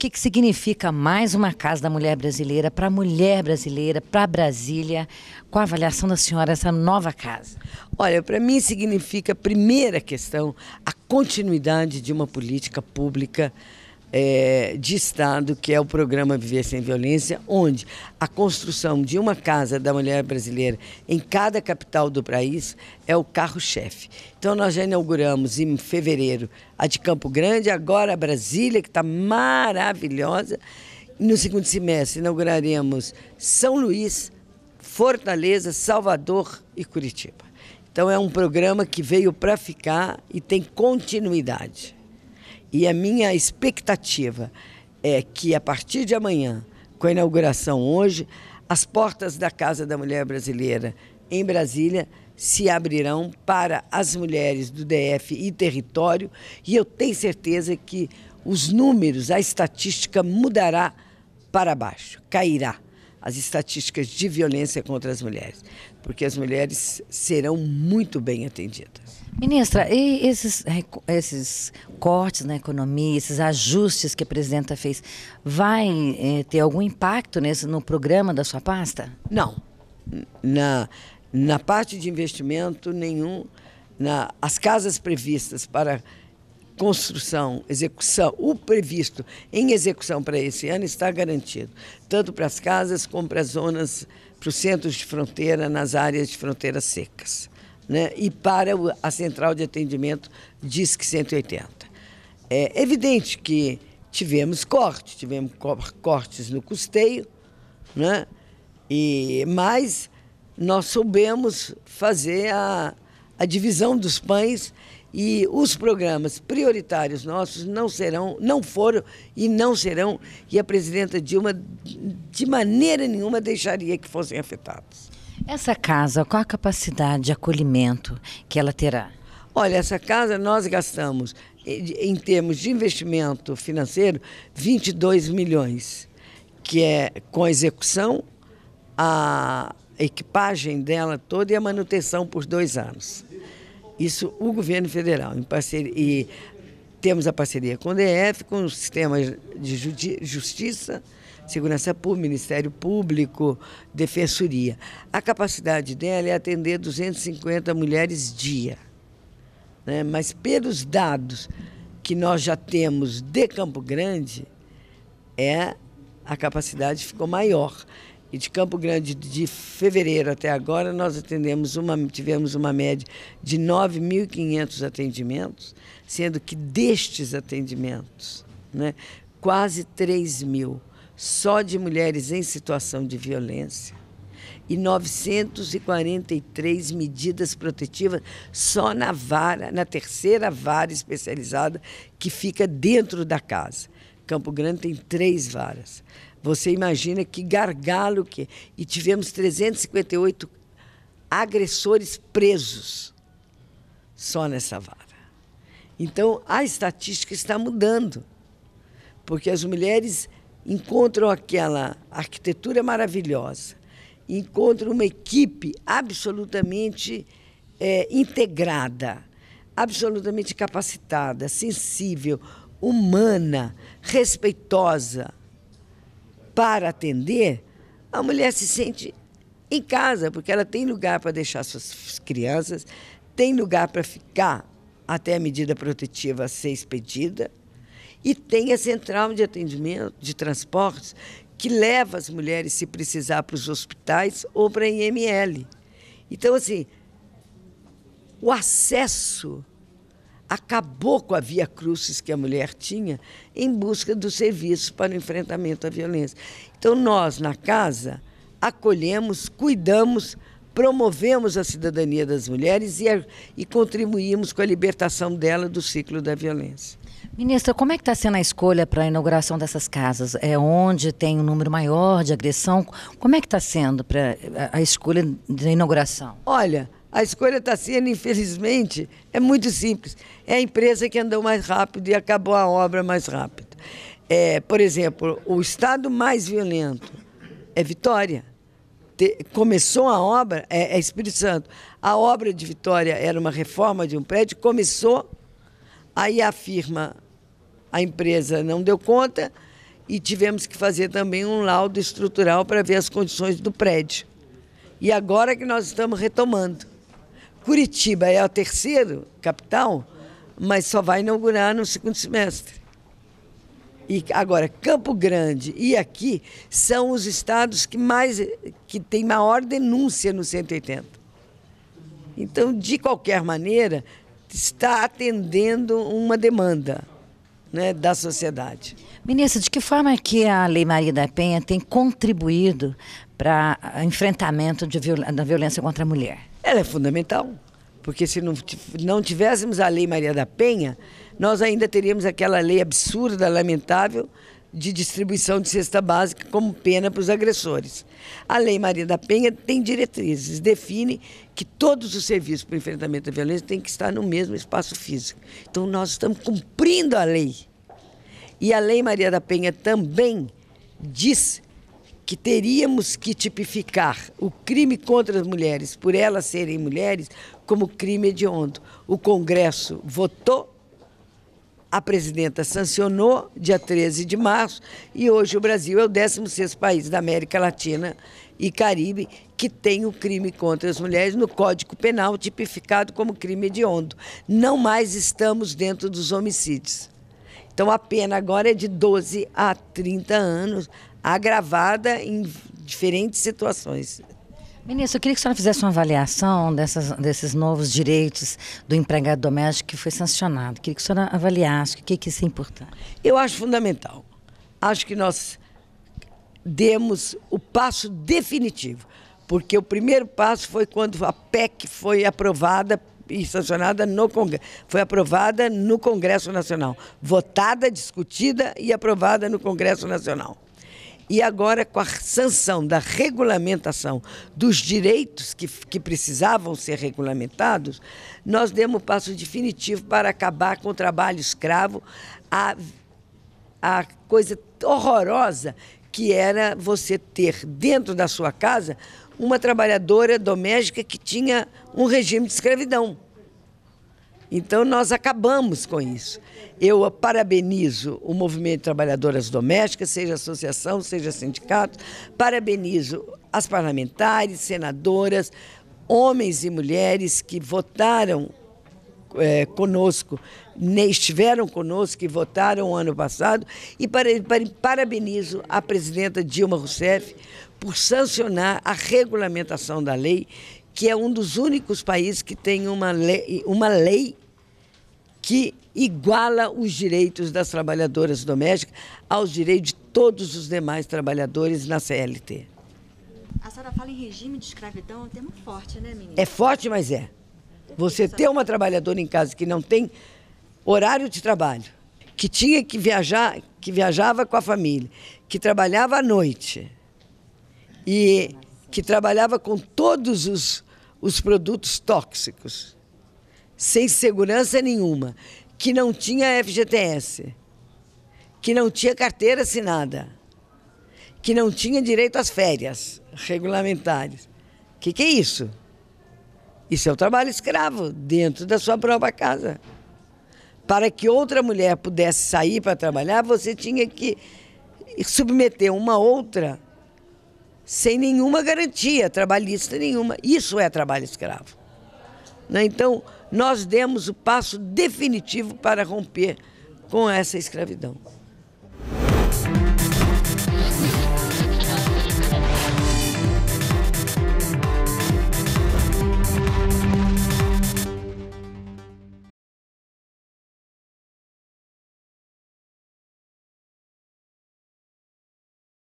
que, que significa mais uma Casa da Mulher Brasileira para a mulher brasileira, para Brasília? Qual a avaliação da senhora essa nova casa? Olha, para mim significa, primeira questão, a continuidade de uma política pública é, de Estado, que é o programa Viver Sem Violência, onde a construção de uma casa da mulher brasileira em cada capital do país é o carro-chefe. Então, nós já inauguramos em fevereiro a de Campo Grande, agora a Brasília, que está maravilhosa. No segundo semestre, inauguraremos São Luís, Fortaleza, Salvador e Curitiba. Então, é um programa que veio para ficar e tem continuidade. E a minha expectativa é que a partir de amanhã, com a inauguração hoje, as portas da Casa da Mulher Brasileira em Brasília se abrirão para as mulheres do DF e território, e eu tenho certeza que os números, a estatística mudará para baixo, cairá as estatísticas de violência contra as mulheres, porque as mulheres serão muito bem atendidas. Ministra, e esses, esses cortes na economia, esses ajustes que a presidenta fez, vai eh, ter algum impacto nesse, no programa da sua pasta? Não. Na, na parte de investimento, nenhum. Na, as casas previstas para construção, execução, o previsto em execução para esse ano está garantido, tanto para as casas como para as zonas, para os centros de fronteira, nas áreas de fronteiras secas né, e para a central de atendimento que 180. É evidente que tivemos corte, tivemos cortes no custeio, né, e, mas nós soubemos fazer a, a divisão dos pães e os programas prioritários nossos não serão, não foram e não serão, e a presidenta Dilma de maneira nenhuma deixaria que fossem afetados. Essa casa, qual a capacidade de acolhimento que ela terá? Olha, essa casa nós gastamos, eh, em termos de investimento financeiro, 22 milhões, que é com a execução, a equipagem dela toda e a manutenção por dois anos. Isso o governo federal, em parceria, e temos a parceria com o DF, com o sistema de justiça, Segurança Pública, Ministério Público, Defensoria. A capacidade dela é atender 250 mulheres dia. Né? Mas pelos dados que nós já temos de Campo Grande, é a capacidade ficou maior. E de Campo Grande, de fevereiro até agora, nós atendemos uma, tivemos uma média de 9.500 atendimentos, sendo que destes atendimentos, né, quase 3 mil só de mulheres em situação de violência e 943 medidas protetivas só na vara, na terceira vara especializada que fica dentro da casa. Campo Grande tem três varas. Você imagina que gargalo que é. E tivemos 358 agressores presos só nessa vara. Então, a estatística está mudando, porque as mulheres encontram aquela arquitetura maravilhosa, encontram uma equipe absolutamente é, integrada, absolutamente capacitada, sensível, humana, respeitosa para atender, a mulher se sente em casa, porque ela tem lugar para deixar suas crianças, tem lugar para ficar até a medida protetiva ser expedida e tem a central de atendimento, de transportes, que leva as mulheres, se precisar, para os hospitais ou para a IML. Então, assim, o acesso acabou com a via crucis que a mulher tinha em busca dos serviços para o enfrentamento à violência. Então, nós, na casa, acolhemos, cuidamos, promovemos a cidadania das mulheres e, a, e contribuímos com a libertação dela do ciclo da violência. Ministra, como é que está sendo a escolha para a inauguração dessas casas? É onde tem um número maior de agressão? Como é que está sendo para a escolha da inauguração? Olha, a escolha está sendo, infelizmente, é muito simples. É a empresa que andou mais rápido e acabou a obra mais rápido. É, por exemplo, o estado mais violento é Vitória. Te, começou a obra, é, é Espírito Santo. A obra de Vitória era uma reforma de um prédio, começou Aí a firma, a empresa não deu conta e tivemos que fazer também um laudo estrutural para ver as condições do prédio. E agora que nós estamos retomando. Curitiba é a terceira capital, mas só vai inaugurar no segundo semestre. E agora Campo Grande e aqui são os estados que mais que tem maior denúncia no 180. Então, de qualquer maneira, está atendendo uma demanda né, da sociedade. Ministra, de que forma é que a Lei Maria da Penha tem contribuído para o enfrentamento viol da violência contra a mulher? Ela é fundamental, porque se não, não tivéssemos a Lei Maria da Penha, nós ainda teríamos aquela lei absurda, lamentável, de distribuição de cesta básica como pena para os agressores. A Lei Maria da Penha tem diretrizes, define que todos os serviços para o enfrentamento à violência têm que estar no mesmo espaço físico. Então nós estamos cumprindo a lei. E a Lei Maria da Penha também diz que teríamos que tipificar o crime contra as mulheres, por elas serem mulheres, como crime hediondo. O Congresso votou a presidenta sancionou, dia 13 de março, e hoje o Brasil é o 16 país da América Latina e Caribe que tem o crime contra as mulheres no Código Penal tipificado como crime hediondo. Não mais estamos dentro dos homicídios. Então a pena agora é de 12 a 30 anos, agravada em diferentes situações. Ministro, eu queria que a senhora fizesse uma avaliação dessas, desses novos direitos do empregado doméstico que foi sancionado. Eu queria que a senhora avaliasse o que, que isso é importante. Eu acho fundamental. Acho que nós demos o passo definitivo, porque o primeiro passo foi quando a PEC foi aprovada e sancionada no Congresso. Foi aprovada no Congresso Nacional. Votada, discutida e aprovada no Congresso Nacional. E agora, com a sanção da regulamentação dos direitos que, que precisavam ser regulamentados, nós demos o passo definitivo para acabar com o trabalho escravo, a, a coisa horrorosa que era você ter dentro da sua casa uma trabalhadora doméstica que tinha um regime de escravidão. Então nós acabamos com isso. Eu parabenizo o movimento de trabalhadoras domésticas, seja associação, seja sindicato, parabenizo as parlamentares, senadoras, homens e mulheres que votaram é, conosco, estiveram conosco, que votaram ano passado, e parabenizo a presidenta Dilma Rousseff por sancionar a regulamentação da lei que é um dos únicos países que tem uma lei, uma lei que iguala os direitos das trabalhadoras domésticas aos direitos de todos os demais trabalhadores na CLT. A senhora fala em regime de escravidão, é um tema forte, né, menina? É forte, mas é. Você ter né? uma trabalhadora em casa que não tem horário de trabalho, que tinha que viajar, que viajava com a família, que trabalhava à noite e que trabalhava com todos os, os produtos tóxicos, sem segurança nenhuma, que não tinha FGTS, que não tinha carteira assinada, que não tinha direito às férias regulamentares. O que, que é isso? Isso é o trabalho escravo dentro da sua própria casa. Para que outra mulher pudesse sair para trabalhar, você tinha que submeter uma outra sem nenhuma garantia trabalhista nenhuma. Isso é trabalho escravo. Né? Então, nós demos o passo definitivo para romper com essa escravidão.